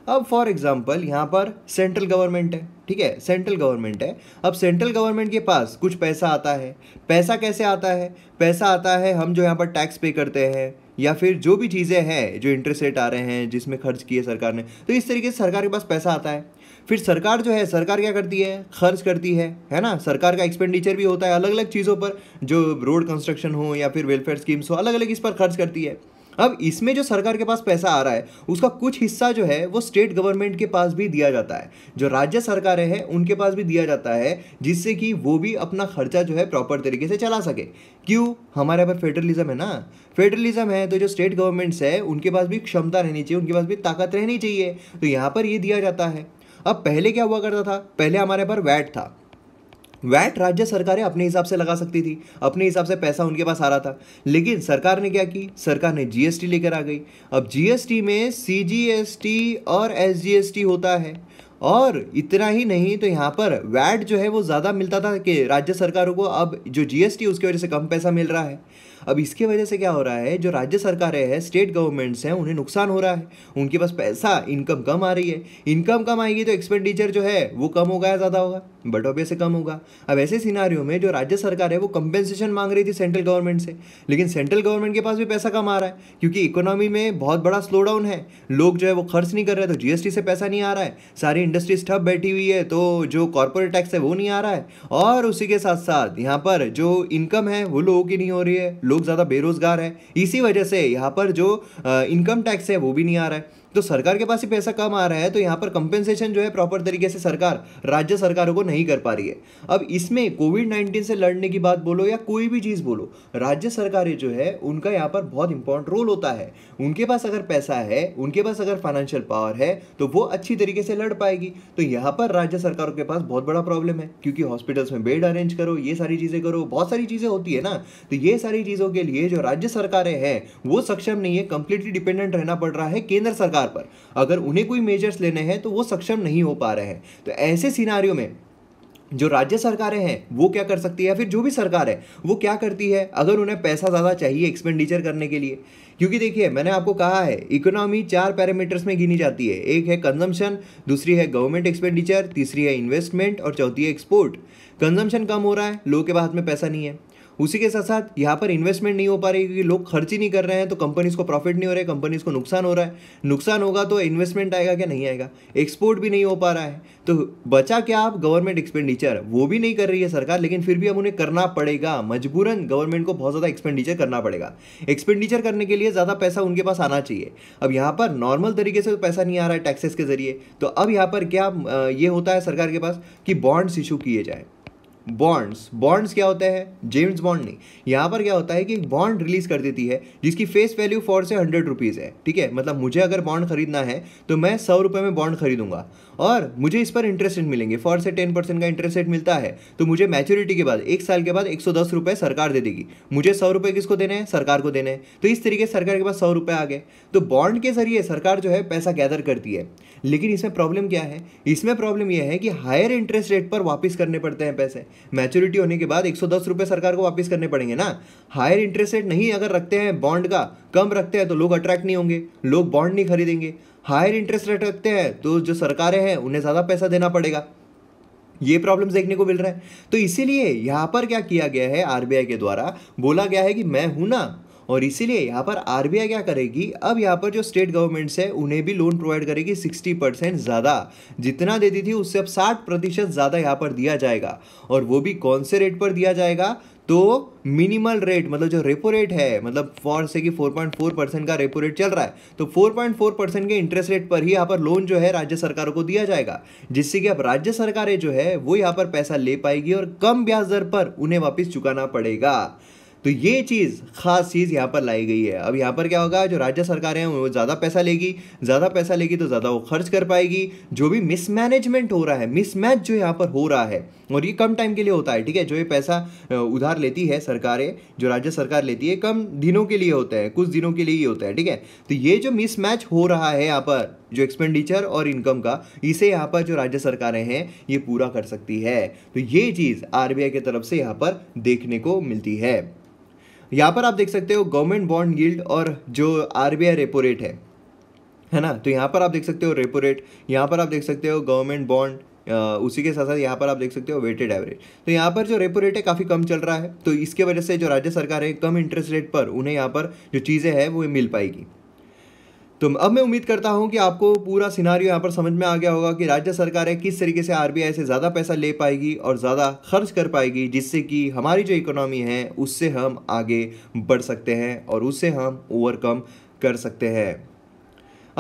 [SPEAKER 1] अब फॉर एग्जांपल यहाँ पर सेंट्रल गवर्नमेंट है ठीक है सेंट्रल गवर्नमेंट है अब सेंट्रल गवर्नमेंट के पास कुछ पैसा आता है पैसा कैसे आता है पैसा आता है हम जो यहाँ पर टैक्स पे करते हैं या फिर जो भी चीज़ें हैं जो इंटरेस्ट रेट आ रहे हैं जिसमें खर्च किए सरकार ने तो इस तरीके से सरकार के पास पैसा आता है फिर सरकार जो है सरकार क्या करती है खर्च करती है है ना सरकार का एक्सपेंडिचर भी होता है अलग अलग चीज़ों पर जो रोड कंस्ट्रक्शन हो या फिर वेलफेयर स्कीम्स हो अलग अलग इस पर खर्च करती है अब इसमें जो सरकार के पास पैसा आ रहा है उसका कुछ हिस्सा जो है वो स्टेट गवर्नमेंट के पास भी दिया जाता है जो राज्य सरकारें हैं उनके पास भी दिया जाता है जिससे कि वो भी अपना खर्चा जो है प्रॉपर तरीके से चला सके क्यों हमारे यहाँ पर फेडरलिज्म है ना फेडरलिज्म है तो जो स्टेट गवर्नमेंट्स है उनके पास भी क्षमता रहनी चाहिए उनके पास भी ताकत रहनी चाहिए तो यहाँ पर ये दिया जाता है अब पहले क्या हुआ करता था पहले हमारे पर वैट था वैट राज्य सरकारें अपने हिसाब से लगा सकती थी अपने हिसाब से पैसा उनके पास आ रहा था लेकिन सरकार ने क्या की सरकार ने जीएसटी लेकर आ गई अब जीएसटी में सीजीएसटी और एसजीएसटी होता है और इतना ही नहीं तो यहाँ पर वैट जो है वो ज़्यादा मिलता था कि राज्य सरकारों को अब जो जीएसटी उसकी वजह से कम पैसा मिल रहा है अब इसके वजह से क्या हो रहा है जो राज्य सरकारें हैं स्टेट गवर्नमेंट्स हैं उन्हें नुकसान हो रहा है उनके पास पैसा इनकम कम आ रही है इनकम कम आएगी तो एक्सपेंडिचर जो है वो कम होगा या ज़्यादा होगा बट ऑब्वियस से कम होगा अब ऐसे सिनारियो में जो राज्य सरकार है वो कंपेंसेशन मांग रही थी सेंट्रल गवर्नमेंट से लेकिन सेंट्रल गवर्नमेंट के पास भी पैसा कम आ रहा है क्योंकि इकोनॉमी में बहुत बड़ा स्लो डाउन है लोग जो है वो खर्च नहीं कर रहे तो जीएसटी से पैसा नहीं आ रहा है सारी इंडस्ट्रीज ठप बैठी हुई है तो जो कॉरपोरेट टैक्स है वो नहीं आ रहा है और उसी के साथ साथ यहाँ पर जो इनकम है वो लोगों की नहीं हो रही है लोग ज़्यादा बेरोजगार है इसी वजह से यहाँ पर जो इनकम टैक्स है वो भी नहीं आ रहा है तो सरकार के पास ही पैसा कम आ रहा है तो यहाँ पर कंपेंसेशन जो है प्रॉपर तरीके से सरकार राज्य सरकारों को नहीं कर पा रही है अब इसमें कोविड नाइन्टीन से लड़ने की बात बोलो या कोई भी चीज़ बोलो राज्य सरकारें जो है उनका यहाँ पर बहुत इंपॉर्टेंट रोल होता है उनके पास अगर पैसा है उनके पास अगर फाइनेंशियल पावर है तो वो अच्छी तरीके से लड़ पाएगी तो यहाँ पर राज्य सरकारों के पास बहुत बड़ा प्रॉब्लम है क्योंकि हॉस्पिटल्स में बेड अरेंज करो ये सारी चीज़ें करो बहुत सारी चीज़ें होती है ना तो ये सारी चीज़ों के लिए जो राज्य सरकारें हैं वो सक्षम नहीं है कंप्लीटली डिपेंडेंट रहना पड़ रहा है केंद्र सरकार सरकार पर अगर उन्हें कोई मेजर्स लेने हैं तो वो सक्षम नहीं हो पा रहे हैं तो ऐसे सिनारियों में जो राज्य सरकारें हैं वो क्या कर सकती है या फिर जो भी सरकार है वो क्या करती है अगर उन्हें पैसा ज़्यादा चाहिए एक्सपेंडिचर करने के लिए क्योंकि देखिए मैंने आपको कहा है इकोनॉमी चार पैरामीटर्स में गिनी जाती है एक है कंजम्पशन दूसरी है गवर्नमेंट एक्सपेंडिचर तीसरी है इन्वेस्टमेंट और चौथी है एक्सपोर्ट कंजम्पशन कम हो रहा है लोगों के हाथ में पैसा नहीं है उसी के साथ साथ यहाँ पर इन्वेस्टमेंट नहीं हो पा रही क्योंकि लोग खर्च ही नहीं कर रहे हैं तो कंपनीज को प्रॉफिट नहीं हो रहा है कंपनीज को नुकसान हो रहा है नुकसान होगा तो इन्वेस्टमेंट आएगा क्या नहीं आएगा एक्सपोर्ट भी नहीं हो पा रहा है तो बचा क्या आप गवर्नमेंट एक्सपेंडिचर वो भी नहीं कर रही है सरकार लेकिन फिर भी अब उन्हें करना पड़ेगा मजबूरन गवर्नमेंट को बहुत ज़्यादा एक्सपेंडिचर करना पड़ेगा एक्सपेंडिचर करने के लिए ज़्यादा पैसा उनके पास आना चाहिए अब यहाँ पर नॉर्मल तरीके से तो पैसा नहीं आ रहा है टैक्सेस के जरिए तो अब यहाँ पर क्या ये होता है सरकार के पास कि बॉन्ड्स इशू किए जाए बॉन्ड्स बॉन्ड्स क्या होता है जेम्स बॉन्ड नहीं यहाँ पर क्या होता है कि एक बॉन्ड रिलीज कर देती है जिसकी फेस वैल्यू फोर से हंड्रेड रुपीज़ है ठीक है मतलब मुझे अगर बॉन्ड खरीदना है तो मैं सौ रुपये में बॉन्ड खरीदूंगा और मुझे इस पर इंटरेस्ट रेट मिलेंगे फोर से टेन परसेंट का इंटरेस्ट रेट मिलता है तो मुझे मैच्योरिटी के बाद एक साल के बाद एक सौ दस रुपये सरकार दे देगी मुझे सौ रुपये किसको देने हैं सरकार को देने हैं तो इस तरीके सरकार के पास सौ रुपये आ गए तो बॉन्ड के जरिए सरकार जो है पैसा गैदर करती है लेकिन इसमें प्रॉब्लम क्या है इसमें प्रॉब्लम यह है कि हायर इंटरेस्ट रेट पर वापस करने पड़ते हैं पैसे मैच्योरिटी होने के बाद एक सौ दस रुपये सरकार को वापस करने पड़ेंगे ना हायर इंटरेस्ट रेट नहीं अगर रखते हैं बॉन्ड का कम रखते हैं तो लोग अट्रैक्ट नहीं होंगे लोग बॉन्ड नहीं खरीदेंगे हायर इंटरेस्ट रेट रखते हैं तो जो सरकारें हैं उन्हें ज़्यादा पैसा देना पड़ेगा ये प्रॉब्लम देखने को मिल रहा है तो इसीलिए यहाँ पर क्या किया गया है आर के द्वारा बोला गया है कि मैं हूँ ना और इसीलिए यहाँ पर आर क्या करेगी अब यहाँ पर जो स्टेट गवर्नमेंट्स है उन्हें भी लोन प्रोवाइड करेगी सिक्सटी परसेंट ज़्यादा जितना देती थी उससे अब साठ प्रतिशत ज़्यादा यहाँ पर दिया जाएगा और वो भी कौन से रेट पर दिया जाएगा तो मिनिमल रेट मतलब जो रेपो रेट है मतलब फॉर से कि 4.4 परसेंट का रेपो रेट चल रहा है तो 4.4 परसेंट के इंटरेस्ट रेट पर ही यहाँ पर लोन जो है राज्य सरकारों को दिया जाएगा जिससे कि अब राज्य सरकारें जो है वो यहाँ पर पैसा ले पाएगी और कम ब्याज दर पर उन्हें वापस चुकाना पड़ेगा तो ये चीज़ खास चीज़ यहाँ पर लाई गई है अब यहाँ पर क्या होगा जो राज्य सरकारें हैं वो ज़्यादा पैसा लेगी ज़्यादा पैसा लेगी तो ज़्यादा वो खर्च कर पाएगी जो भी मिसमैनेजमेंट हो रहा है मिसमैच जो यहाँ पर हो रहा है और ये कम टाइम के लिए होता है ठीक है जो ये पैसा उधार लेती है सरकारें जो राज्य सरकार लेती है कम दिनों के लिए होता है कुछ दिनों के लिए ही होता है ठीक है तो ये जो मिसमैच हो रहा है यहाँ पर जो एक्सपेंडिचर और इनकम का इसे यहाँ पर जो राज्य सरकारें हैं ये पूरा कर सकती है तो ये चीज़ आर की तरफ से यहाँ पर देखने को मिलती है यहाँ पर आप देख सकते हो गवर्नमेंट बॉन्ड गिल्ड और जो आर रेपो रेट है है ना तो यहाँ पर आप देख सकते हो रेपो रेट यहाँ पर आप देख सकते हो गवर्नमेंट बॉन्ड उसी के साथ साथ यहाँ पर आप देख सकते हो वेटेड एवरेज तो यहाँ पर जो रेपो रेट है काफ़ी कम चल रहा है तो इसके वजह से जो राज्य सरकार है कम इंटरेस्ट रेट पर उन्हें यहाँ पर जो चीज़ें हैं वो मिल पाएगी तो अब मैं उम्मीद करता हूँ कि आपको पूरा सिनारियो यहाँ पर समझ में आ गया होगा कि राज्य सरकार है किस तरीके से आरबीआई से ज़्यादा पैसा ले पाएगी और ज़्यादा खर्च कर पाएगी जिससे कि हमारी जो इकोनॉमी है उससे हम आगे बढ़ सकते हैं और उससे हम ओवरकम कर सकते हैं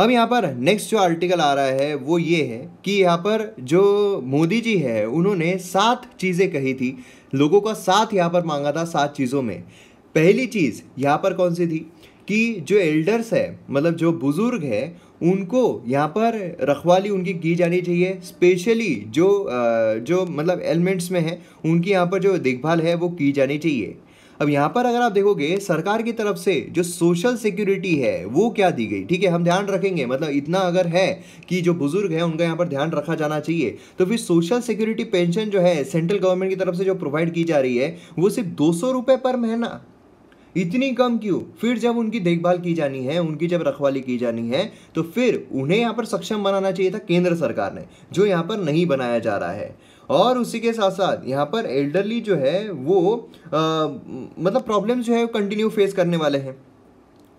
[SPEAKER 1] अब यहाँ पर नेक्स्ट जो आर्टिकल आ रहा है वो ये है कि यहाँ पर जो मोदी जी है उन्होंने सात चीज़ें कही थी लोगों का साथ यहाँ पर मांगा था सात चीज़ों में पहली चीज़ यहाँ पर कौन सी थी कि जो एल्डर्स है मतलब जो बुज़ुर्ग है उनको यहाँ पर रखवाली उनकी की जानी चाहिए स्पेशली जो जो मतलब एलिमेंट्स में है उनकी यहाँ पर जो देखभाल है वो की जानी चाहिए अब यहाँ पर अगर आप देखोगे सरकार की तरफ से जो सोशल सिक्योरिटी है वो क्या दी गई ठीक है हम ध्यान रखेंगे मतलब इतना अगर है कि जो बुजुर्ग है उनका यहाँ पर ध्यान रखा जाना चाहिए तो फिर सोशल सिक्योरिटी पेंशन जो है सेंट्रल गवर्नमेंट की तरफ से जो प्रोवाइड की जा रही है वो सिर्फ दो सौ पर महीना इतनी कम क्यों फिर जब उनकी देखभाल की जानी है उनकी जब रखवाली की जानी है तो फिर उन्हें यहाँ पर सक्षम बनाना चाहिए था केंद्र सरकार ने जो यहाँ पर नहीं बनाया जा रहा है और उसी के साथ साथ यहाँ पर एल्डरली जो है वो आ, मतलब प्रॉब्लम जो है वो कंटिन्यू फेस करने वाले हैं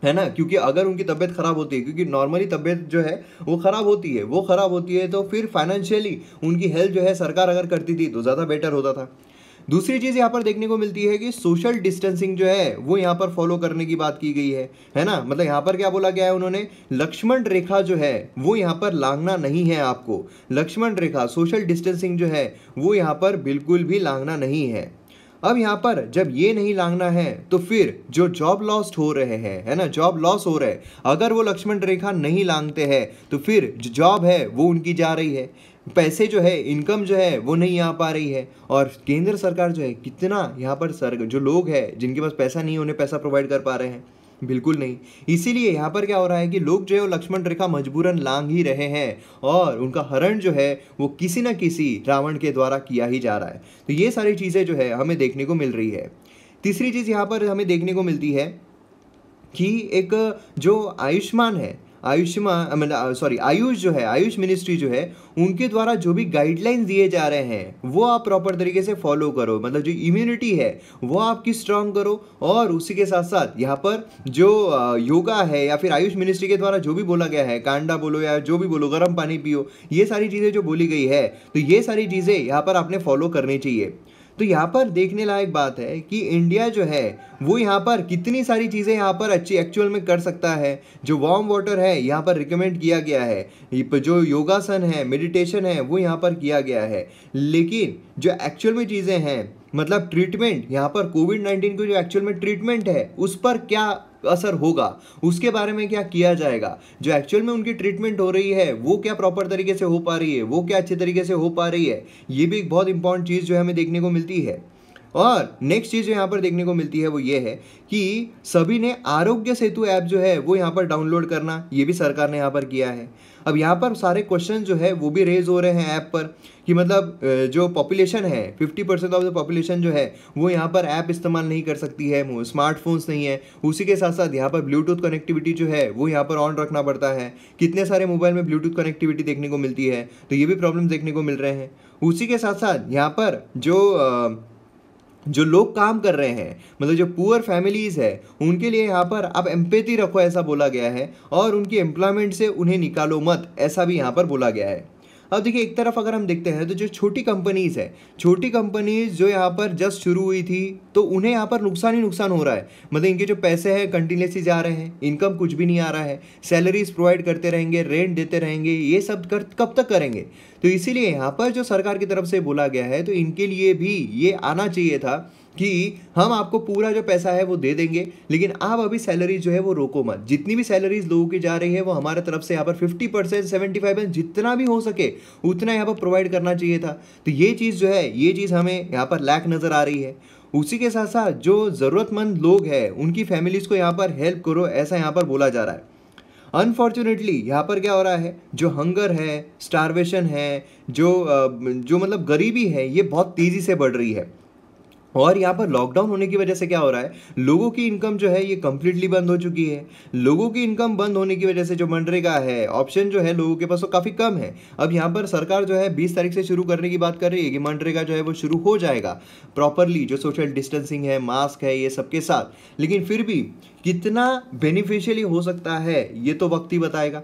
[SPEAKER 1] है ना क्योंकि अगर उनकी तबीयत ख़राब होती है क्योंकि नॉर्मली तबीयत जो है वो ख़राब होती है वो ख़राब होती है तो फिर फाइनेंशियली उनकी हेल्थ जो है सरकार अगर करती थी तो ज़्यादा बेटर होता था दूसरी चीज़ यहाँ पर देखने को मिलती है कि सोशल डिस्टेंसिंग जो है वो यहाँ पर फॉलो करने की बात की गई है है ना मतलब यहाँ पर क्या बोला गया है उन्होंने लक्ष्मण रेखा जो है वो यहाँ पर लांघना नहीं है आपको लक्ष्मण रेखा सोशल डिस्टेंसिंग जो है वो यहाँ पर बिल्कुल भी लांघना नहीं है अब यहाँ पर जब ये नहीं लांगना है तो फिर जो जॉब लॉस्ट हो रहे हैं है ना जॉब लॉस हो रहे हैं अगर वो लक्ष्मण रेखा नहीं लांगते हैं तो फिर जो जॉब है वो उनकी जा रही है पैसे जो है इनकम जो है वो नहीं आ पा रही है और केंद्र सरकार जो है कितना यहाँ पर सर जो लोग हैं जिनके पास पैसा नहीं उन्हें पैसा प्रोवाइड कर पा रहे हैं बिल्कुल नहीं इसीलिए यहाँ पर क्या हो रहा है कि लोग जो है वो लक्ष्मण रेखा मजबूरन लांग ही रहे हैं और उनका हरण जो है वो किसी न किसी रावण के द्वारा किया ही जा रहा है तो ये सारी चीज़ें जो है हमें देखने को मिल रही है तीसरी चीज़ यहाँ पर हमें देखने को मिलती है कि एक जो आयुष्मान है आयुष्मान मतलब सॉरी आयुष जो है आयुष मिनिस्ट्री जो है उनके द्वारा जो भी गाइडलाइंस दिए जा रहे हैं वो आप प्रॉपर तरीके से फॉलो करो मतलब जो इम्यूनिटी है वो आपकी स्ट्रांग करो और उसी के साथ साथ यहाँ पर जो योगा uh, है या फिर आयुष मिनिस्ट्री के द्वारा जो भी बोला गया है कांडा बोलो या जो भी बोलो गर्म पानी पियो ये सारी चीज़ें जो बोली गई है तो ये सारी चीज़ें यहाँ पर आपने फॉलो करनी चाहिए तो यहाँ पर देखने लायक बात है कि इंडिया जो है वो यहाँ पर कितनी सारी चीज़ें यहाँ पर अच्छी एक्चुअल में कर सकता है जो वार्म वाटर है यहाँ पर रिकमेंड किया गया है जो योगासन है मेडिटेशन है वो यहाँ पर किया गया है लेकिन जो एक्चुअल में चीज़ें हैं मतलब ट्रीटमेंट यहाँ पर कोविड नाइन्टीन को जो एक्चुअल में ट्रीटमेंट है उस पर क्या असर होगा उसके बारे में क्या किया जाएगा जो एक्चुअल में उनकी ट्रीटमेंट हो रही है वो क्या प्रॉपर तरीके से हो पा रही है वो क्या अच्छे तरीके से हो पा रही है ये भी एक बहुत इंपॉर्टेंट चीज़ जो है हमें देखने को मिलती है और नेक्स्ट चीज़ जो यहाँ पर देखने को मिलती है वो ये है कि सभी ने आरोग्य सेतु ऐप जो है वो यहाँ पर डाउनलोड करना ये भी सरकार ने यहाँ पर किया है अब यहाँ पर सारे क्वेश्चन जो है वो भी रेज हो रहे हैं ऐप पर कि मतलब जो पॉपुलेशन है fifty percent of the population जो है वो यहाँ पर ऐप इस्तेमाल नहीं कर सकती है स्मार्टफोन्स नहीं है उसी के साथ साथ यहाँ पर ब्लूटूथ कनेक्टिविटी जो है वो यहाँ पर ऑन रखना पड़ता है कितने सारे मोबाइल में ब्लूटूथ कनेक्टिविटी देखने को मिलती है तो ये भी प्रॉब्लम देखने को मिल रहे हैं उसी के साथ साथ यहाँ पर जो आ, जो लोग काम कर रहे हैं मतलब जो पुअर फैमिलीज़ है उनके लिए यहाँ पर आप एम्पेथी रखो ऐसा बोला गया है और उनकी एम्प्लॉयमेंट से उन्हें निकालो मत ऐसा भी यहाँ पर बोला गया है अब देखिए एक तरफ अगर हम देखते हैं तो जो छोटी कंपनीज़ है छोटी कंपनीज़ जो यहाँ पर जस्ट शुरू हुई थी तो उन्हें यहाँ पर नुकसान ही नुकसान हो रहा है मतलब इनके जो पैसे हैं कंटिन्यूसली जा रहे हैं इनकम कुछ भी नहीं आ रहा है सैलरीज प्रोवाइड करते रहेंगे रेंट देते रहेंगे ये सब कर कब तक करेंगे तो इसीलिए यहाँ पर जो सरकार की तरफ से बोला गया है तो इनके लिए भी ये आना चाहिए था कि हम आपको पूरा जो पैसा है वो दे देंगे लेकिन आप अभी सैलरीज जो है वो रोको मत जितनी भी सैलरीज लोगों की जा रही है वो हमारे तरफ से यहाँ पर fifty percent seventy five percent जितना भी हो सके उतना यहाँ पर प्रोवाइड करना चाहिए था तो ये चीज़ जो है ये चीज़ हमें यहाँ पर लैक नज़र आ रही है उसी के साथ साथ जो ज़रूरतमंद लोग हैं उनकी फैमिलीज़ को यहाँ पर हेल्प करो ऐसा यहाँ पर बोला जा रहा है अनफॉर्चुनेटली यहाँ पर क्या हो रहा है जो हंगर है स्टारवेशन है जो जो मतलब गरीबी है ये बहुत तेज़ी से बढ़ रही है और यहाँ पर लॉकडाउन होने की वजह से क्या हो रहा है लोगों की इनकम जो है ये कम्प्लीटली बंद हो चुकी है लोगों की इनकम बंद होने की वजह से जो मनरेगा है ऑप्शन जो है लोगों के पास वो काफ़ी कम है अब यहाँ पर सरकार जो है बीस तारीख से शुरू करने की बात कर रही है कि मनरेगा जो है वो शुरू हो जाएगा प्रॉपरली जो सोशल डिस्टेंसिंग है मास्क है ये सबके साथ लेकिन फिर भी कितना बेनिफिशियली हो सकता है ये तो वक्त ही बताएगा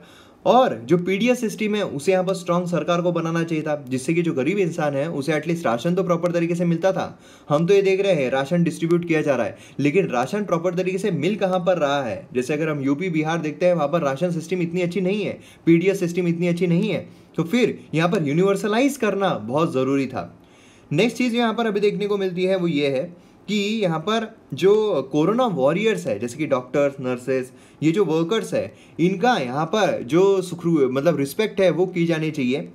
[SPEAKER 1] और जो पीडीएस सिस्टम है उसे यहाँ पर स्ट्रांग सरकार को बनाना चाहिए था जिससे कि जो गरीब इंसान है उसे एटलीस्ट राशन तो प्रॉपर तरीके से मिलता था हम तो ये देख रहे हैं राशन डिस्ट्रीब्यूट किया जा रहा है लेकिन राशन प्रॉपर तरीके से मिल कहाँ पर रहा है जैसे अगर हम यूपी बिहार देखते हैं वहाँ पर राशन सिस्टम इतनी अच्छी नहीं है पी सिस्टम इतनी अच्छी नहीं है तो फिर यहाँ पर यूनिवर्सलाइज करना बहुत ज़रूरी था नेक्स्ट चीज़ यहाँ पर अभी देखने को मिलती है वो ये है कि यहाँ पर जो कोरोना वॉरियर्स है जैसे कि डॉक्टर्स नर्सेस ये जो वर्कर्स है इनका यहाँ पर जो सुखरू मतलब रिस्पेक्ट है वो की जानी चाहिए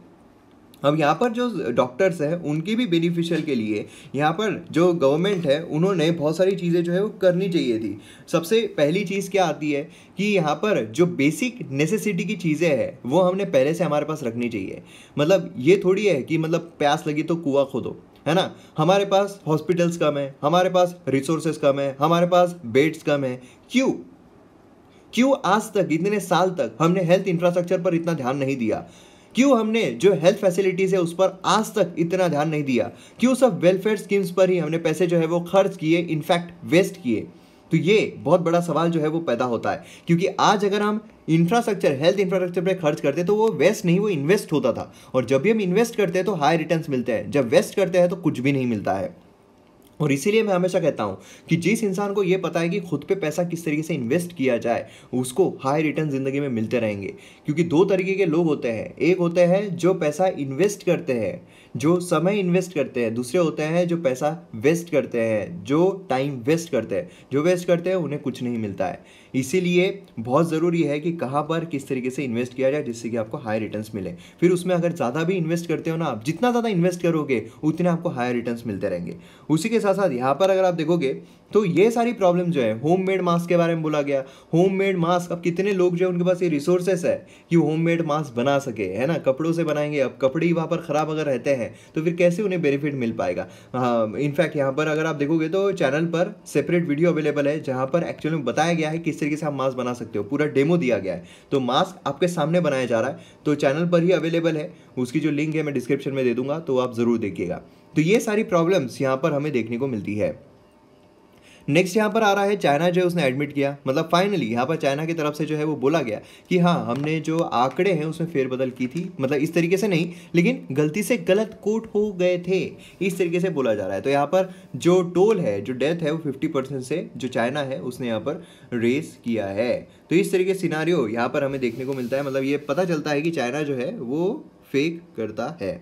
[SPEAKER 1] अब यहाँ पर जो डॉक्टर्स हैं उनकी भी बेनिफिशियल के लिए यहाँ पर जो गवर्नमेंट है उन्होंने बहुत सारी चीज़ें जो है वो करनी चाहिए थी सबसे पहली चीज़ क्या आती है कि यहाँ पर जो बेसिक नेसेसिटी की चीज़ें हैं वो हमने पहले से हमारे पास रखनी चाहिए मतलब ये थोड़ी है कि मतलब प्यास लगी तो कुआ खोदो है ना हमारे पास हॉस्पिटल्स कम है हमारे पास रिसोर्सेस कम है हमारे पास बेड्स कम है क्यों क्यों आज तक इतने साल तक हमने हेल्थ इंफ्रास्ट्रक्चर पर इतना ध्यान नहीं दिया क्यों हमने जो हेल्थ फैसिलिटीज़ है उस पर आज तक इतना ध्यान नहीं दिया क्यों सब वेलफेयर स्कीम्स पर ही हमने पैसे जो है वो खर्च किए इनफैक्ट वेस्ट किए तो ये बहुत बड़ा सवाल जो है वो पैदा होता है क्योंकि आज अगर हम इंफ्रास्ट्रक्चर हेल्थ इंफ्रास्ट्रक्चर पर खर्च करते हैं तो वो वेस्ट नहीं वो इन्वेस्ट होता था और जब भी हम इन्वेस्ट करते हैं तो हाई रिटर्न मिलते हैं जब वेस्ट करते हैं तो कुछ भी नहीं मिलता है और इसीलिए मैं हमेशा कहता हूँ कि जिस इंसान को ये पता है कि खुद पे पैसा किस तरीके से इन्वेस्ट किया जाए उसको हाई रिटर्न ज़िंदगी में मिलते रहेंगे क्योंकि दो तरीके के लोग होते हैं एक होते हैं जो पैसा इन्वेस्ट करते हैं जो समय इन्वेस्ट करते हैं दूसरे होते हैं जो पैसा वेस्ट करते हैं जो टाइम वेस्ट करते हैं जो वेस्ट करते हैं उन्हें कुछ नहीं मिलता है इसीलिए बहुत ज़रूरी है कि कहाँ पर किस तरीके से इन्वेस्ट किया जाए जिससे कि आपको हाई रिटर्न्स मिले फिर उसमें अगर ज़्यादा भी इन्वेस्ट करते हो ना आप जितना ज़्यादा इन्वेस्ट करोगे उतने आपको हायर रिटर्न्स मिलते रहेंगे उसी के साथ साथ यहाँ पर अगर आप देखोगे तो ये सारी प्रॉब्लम जो है होम मेड मास्क के बारे में बोला गया होम मेड मास्क अब कितने लोग जो है उनके पास ये रिसोर्सेस है कि होम मेड मास्क बना सके है ना कपड़ों से बनाएंगे अब कपड़े ही वहाँ पर ख़राब अगर रहते हैं तो फिर कैसे उन्हें बेनिफिट मिल पाएगा इनफैक्ट हाँ, यहाँ पर अगर आप देखोगे तो चैनल पर सेपरेट वीडियो अवेलेबल है जहाँ पर एक्चुअल में बताया गया है किस तरीके से आप मास्क बना सकते हो पूरा डेमो दिया गया है तो मास्क आपके सामने बनाया जा रहा है तो चैनल पर ही अवेलेबल है उसकी जो लिंक है मैं डिस्क्रिप्शन में दे दूंगा तो आप ज़रूर देखिएगा तो ये सारी प्रॉब्लम्स यहाँ पर हमें देखने को मिलती है नेक्स्ट यहाँ पर आ रहा है चाइना जो है उसने एडमिट किया मतलब फाइनली यहाँ पर चाइना की तरफ से जो है वो बोला गया कि हाँ हमने जो आंकड़े हैं उसमें फेरबदल की थी मतलब इस तरीके से नहीं लेकिन गलती से गलत कोट हो गए थे इस तरीके से बोला जा रहा है तो यहाँ पर जो टोल है जो डेथ है वो फिफ्टी परसेंट से जो चाइना है उसने यहाँ पर रेस किया है तो इस तरीके सिनारियो यहाँ पर हमें देखने को मिलता है मतलब ये पता चलता है कि चाइना जो है वो फेक करता है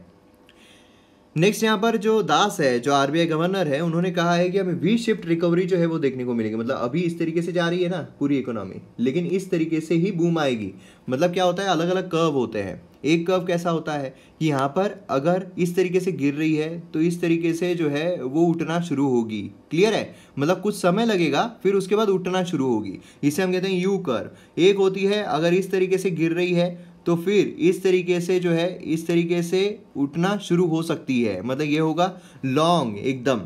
[SPEAKER 1] नेक्स्ट यहाँ पर जो दास है जो आरबीआई गवर्नर है उन्होंने कहा है कि हमें वी शिफ्ट रिकवरी जो है वो देखने को मिलेगी मतलब अभी इस तरीके से जा रही है ना पूरी इकोनॉमी लेकिन इस तरीके से ही बूम आएगी मतलब क्या होता है अलग अलग कर्व होते हैं एक कर्व कैसा होता है कि यहाँ पर अगर इस तरीके से गिर रही है तो इस तरीके से जो है वो उठना शुरू होगी क्लियर है मतलब कुछ समय लगेगा फिर उसके बाद उठना शुरू होगी इसे हम कहते हैं यू कर्व एक होती है अगर इस तरीके से गिर रही है तो फिर इस तरीके से जो है इस तरीके से उठना शुरू हो सकती है मतलब ये होगा लॉन्ग एकदम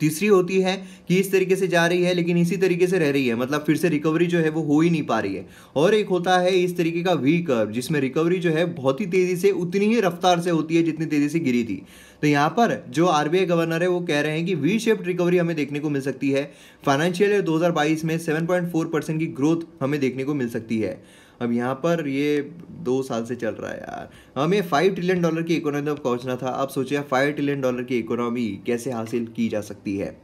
[SPEAKER 1] तीसरी होती है कि इस तरीके से जा रही है लेकिन इसी तरीके से रह रही है मतलब फिर से रिकवरी जो है वो हो ही नहीं पा रही है और एक होता है इस तरीके का वी कर्व जिसमें रिकवरी जो है बहुत ही तेज़ी से उतनी ही रफ्तार से होती है जितनी तेज़ी से गिरी थी तो यहाँ पर जो आर गवर्नर है वो कह रहे हैं कि वी शेप्ड रिकवरी हमें देखने को मिल सकती है फाइनेंशियल ईयर दो में सेवन परसेंट की ग्रोथ हमें देखने को मिल सकती है अब यहाँ पर ये दो साल से चल रहा है यार हमें फाइव ट्रिलियन डॉलर की इकोनॉमी तक पहुँचना था अब सोचिए फाइव ट्रिलियन डॉलर की इकोनॉमी कैसे हासिल की जा सकती है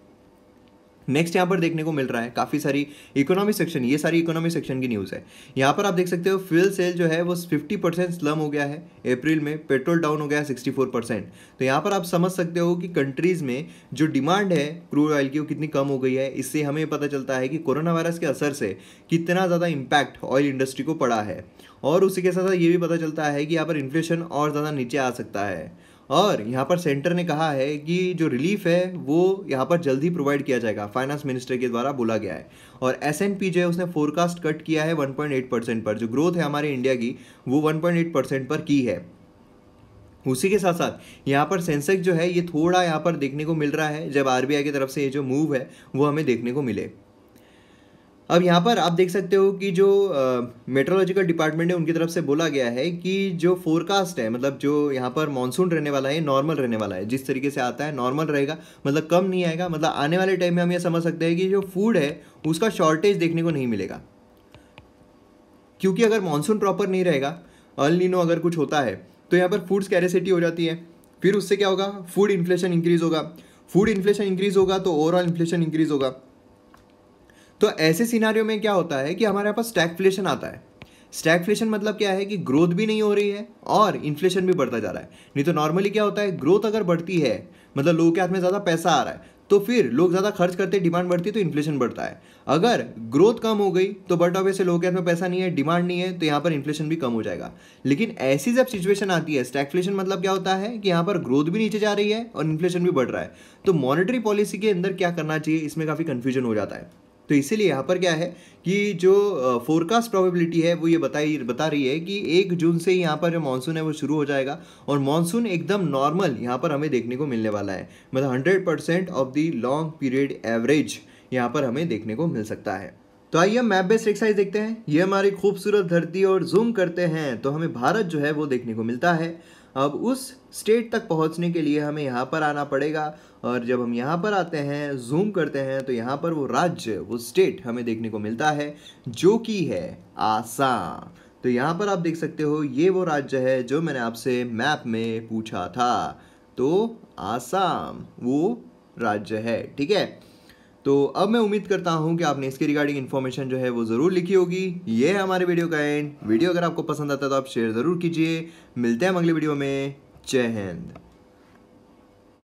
[SPEAKER 1] नेक्स्ट यहाँ पर देखने को मिल रहा है काफ़ी सारी इकोनॉमी सेक्शन ये सारी इकोनॉमी सेक्शन की न्यूज़ है यहाँ पर आप देख सकते हो फ्यूल सेल जो है वो 50 परसेंट स्लम हो गया है अप्रैल में पेट्रोल डाउन हो गया है 64 परसेंट तो यहाँ पर आप समझ सकते हो कि कंट्रीज़ में जो डिमांड है क्रूड ऑयल की वो कितनी कम हो गई है इससे हमें पता चलता है कि कोरोना वायरस के असर से कितना ज़्यादा इम्पैक्ट ऑयल इंडस्ट्री को पड़ा है और उसी के साथ साथ ये भी पता चलता है कि यहाँ पर इन्फ्लेशन और ज़्यादा नीचे आ सकता है और यहाँ पर सेंटर ने कहा है कि जो रिलीफ है वो यहाँ पर जल्द ही प्रोवाइड किया जाएगा फाइनेंस मिनिस्टर के द्वारा बोला गया है और एस एन पी जो है उसने फोरकास्ट कट किया है 1.8 परसेंट पर जो ग्रोथ है हमारे इंडिया की वो 1.8 परसेंट पर की है उसी के साथ साथ यहाँ पर सेंसेक्स जो है ये थोड़ा यहाँ पर देखने को मिल रहा है जब आर की तरफ से ये जो मूव है वो हमें देखने को मिले अब यहाँ पर आप देख सकते हो कि जो मेट्रोलॉजिकल डिपार्टमेंट है उनकी तरफ से बोला गया है कि जो फोरकास्ट है मतलब जो यहाँ पर मानसून रहने वाला है नॉर्मल रहने वाला है जिस तरीके से आता है नॉर्मल रहेगा मतलब कम नहीं आएगा मतलब आने वाले टाइम में हम ये समझ सकते हैं कि जो फूड है उसका शॉर्टेज देखने को नहीं मिलेगा क्योंकि अगर मानसून प्रॉपर नहीं रहेगा अनलिनो अगर कुछ होता है तो यहाँ पर फूड कैरेसिटी हो जाती है फिर उससे क्या होगा फूड इन्फ्लेशन इंक्रीज़ होगा फूड इन्फ्लेशन इंक्रीज़ होगा तो ओवरऑल इन्फ्लेशन इंक्रीज़ होगा तो ऐसे सिनारियों में क्या होता है कि हमारे पास स्टैगफ्लेशन आता है स्टैगफ्लेशन मतलब क्या है कि ग्रोथ भी नहीं हो रही है और इन्फ्लेशन भी बढ़ता जा रहा है नहीं तो नॉर्मली क्या होता है ग्रोथ अगर बढ़ती है मतलब लोगों के हाथ में ज़्यादा पैसा आ रहा है तो फिर लोग ज़्यादा खर्च करते डिमांड बढ़ती है तो इन्फ्लेशन बढ़ता है अगर ग्रोथ कम हो गई तो बट ऑफ से लोगों के हाथ में पैसा नहीं है डिमांड नहीं है तो यहाँ पर इन्फ्लेशन भी कम हो जाएगा लेकिन ऐसी जब सिचुएशन आती है स्टैगफ्लेशन मतलब क्या होता है कि यहाँ पर ग्रोथ भी नीचे जा रही है और इन्फ्लेशन भी बढ़ रहा है तो मॉनिटरी पॉलिसी के अंदर क्या करना चाहिए इसमें काफ़ी कन्फ्यूजन हो जाता है तो इसीलिए यहाँ पर क्या है कि जो फोरकास्ट प्रोबेबिलिटी है वो ये बताई बता रही है कि एक जून से यहाँ पर जो मानसून है वो शुरू हो जाएगा और मानसून एकदम नॉर्मल यहाँ पर हमें देखने को मिलने वाला है मतलब hundred percent of the long period average यहाँ पर हमें देखने को मिल सकता है तो आइए हम मैप बेस्ड एक्सरसाइज देखते हैं ये हमारी खूबसूरत धरती और जूम करते हैं तो हमें भारत जो है वो देखने को मिलता है अब उस स्टेट तक पहुंचने के लिए हमें यहाँ पर आना पड़ेगा और जब हम यहाँ पर आते हैं जूम करते हैं तो यहाँ पर वो राज्य वो स्टेट हमें देखने को मिलता है जो कि है आसाम तो यहाँ पर आप देख सकते हो ये वो राज्य है जो मैंने आपसे मैप में पूछा था तो आसाम वो राज्य है ठीक है तो अब मैं उम्मीद करता हूँ कि आपने इसके रिगार्डिंग इन्फॉर्मेशन जो है वो ज़रूर लिखी होगी ये है हमारे वीडियो का एंड वीडियो अगर आपको पसंद आता है तो आप शेयर ज़रूर कीजिए मिलते हैं अगले वीडियो में जय हिंद